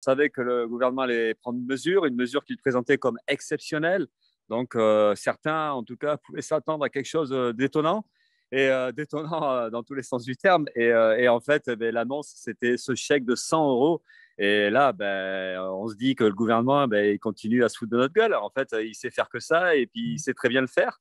savait que le gouvernement allait prendre une mesure, une mesure qu'il présentait comme exceptionnelle. Donc euh, certains, en tout cas, pouvaient s'attendre à quelque chose euh, d'étonnant et euh, détonnant dans tous les sens du terme. Et, en fait, eh ben, l'annonce, c'était ce chèque de 100 euros. Et là, ben, on se dit que le gouvernement, ben, il continue à se foutre de notre gueule. En fait, il sait faire que ça et puis il sait très bien le faire.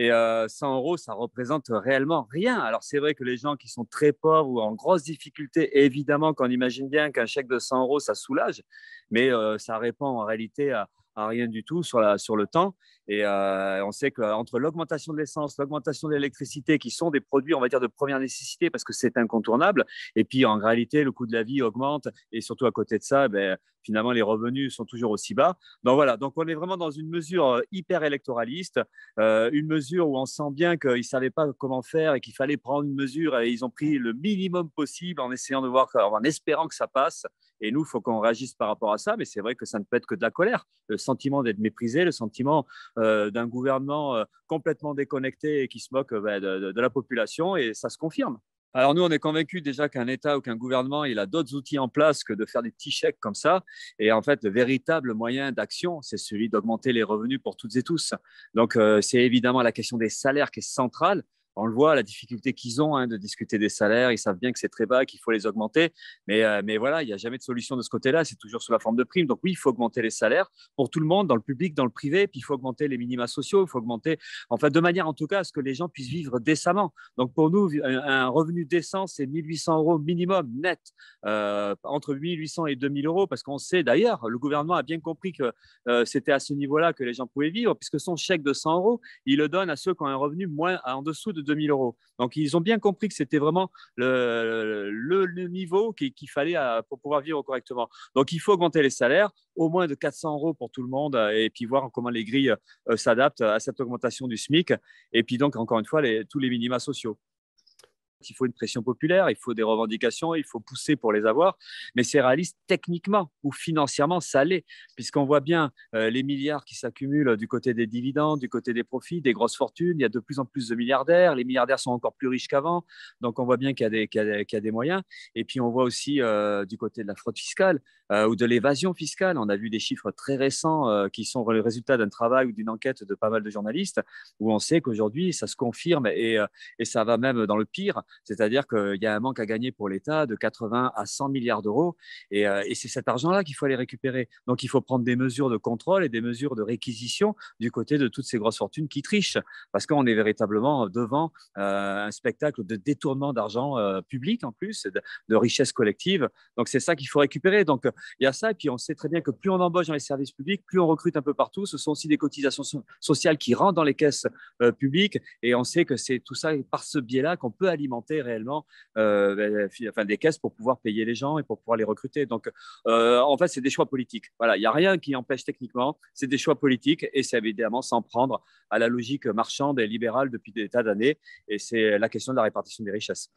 Et 100 euh, euros, ça représente euh, réellement rien. Alors c'est vrai que les gens qui sont très pauvres ou en grosse difficulté, évidemment qu'on imagine bien qu'un chèque de 100 euros, ça soulage, mais euh, ça répond en réalité à, rien du tout sur, la, sur le temps. Et euh, on sait qu'entre l'augmentation de l'essence, l'augmentation de l'électricité, qui sont des produits, on va dire, de première nécessité, parce que c'est incontournable, et puis en réalité, le coût de la vie augmente, et surtout à côté de ça, ben, finalement, les revenus sont toujours aussi bas. Donc voilà, donc on est vraiment dans une mesure euh, hyper électoraliste, euh, une mesure où on sent bien qu'ils ne savaient pas comment faire et qu'il fallait prendre une mesure, et ils ont pris le minimum possible en essayant de voir, en espérant que ça passe. Et nous, il faut qu'on réagisse par rapport à ça, mais c'est vrai que ça ne peut être que de la colère sentiment d'être méprisé, le sentiment euh, d'un gouvernement euh, complètement déconnecté et qui se moque euh, bah, de, la population, et ça se confirme. Alors nous, on est convaincus déjà qu'un État ou qu'un gouvernement, il a d'autres outils en place que de faire des petits chèques comme ça. Et en fait, le véritable moyen d'action, c'est celui d'augmenter les revenus pour toutes et tous. Donc, c'est évidemment la question des salaires qui est centrale on le voit, la difficulté qu'ils ont hein, de discuter des salaires, ils savent bien que c'est très bas, qu'il faut les augmenter, mais, euh, mais voilà, il n'y a jamais de solution de ce côté-là, c'est toujours sous la forme de primes. Donc oui, il faut augmenter les salaires pour tout le monde, dans le public, dans le privé, puis il faut augmenter les minima sociaux, il faut augmenter, enfin de manière en tout cas à ce que les gens puissent vivre décemment. Donc pour nous, un, revenu décent, c'est 1800 euros minimum net, euh, entre 800 et 2000 euros, parce qu'on sait d'ailleurs, le gouvernement a bien compris que euh, c'était à ce niveau-là que les gens pouvaient vivre, puisque son chèque de 100 euros, il le donne à ceux qui ont un revenu moins en dessous de 2000 euros. Donc, ils ont bien compris que c'était vraiment le, niveau qu'il fallait euh, pour pouvoir vivre correctement. Donc, il faut augmenter les salaires au moins de 400 euros pour tout le monde euh, et puis voir comment les grilles euh, s'adaptent à cette augmentation du SMIC et puis donc, encore une fois, tous les minima sociaux il faut une pression populaire, il faut des revendications, il faut pousser pour les avoir, mais c'est réaliste techniquement ou financièrement, ça l'est, puisqu'on voit bien euh, les milliards qui s'accumulent du côté des dividendes, du côté des profits, des grosses fortunes, il y a de plus en plus de milliardaires, les milliardaires sont encore plus riches qu'avant, donc on voit bien qu'il y, a des moyens, et puis on voit aussi euh, du côté de la fraude fiscale euh, ou de l'évasion fiscale, on a vu des chiffres très récents qui sont le résultat d'un travail ou d'une enquête de pas mal de journalistes, où on sait qu'aujourd'hui, ça se confirme et ça va même dans le pire. C'est-à-dire qu'il y a un manque à gagner pour l'État de 80 à 100 milliards d'euros. Euh, et, c'est cet argent-là qu'il faut aller récupérer. Donc il faut prendre des mesures de contrôle et des mesures de réquisition du côté de toutes ces grosses fortunes qui trichent. Parce qu'on est véritablement devant euh, un spectacle de détournement d'argent euh, public en plus, de, de richesse collective. Donc c'est ça qu'il faut récupérer. Donc il y a ça. Et puis on sait très bien que plus on embauche dans les services publics, plus on recrute un peu partout. Ce sont aussi des cotisations sociales qui rentrent dans les caisses publiques. Et on sait que c'est tout ça par ce biais-là qu'on peut alimenter réellement euh, ben, des caisses pour pouvoir payer les gens et pour pouvoir les recruter. Donc, euh, en fait, c'est des choix politiques. Voilà, il n'y a rien qui empêche techniquement, c'est des choix politiques et c'est évidemment s'en prendre à la logique marchande et libérale depuis des tas d'années. Et c'est la question de la répartition des richesses.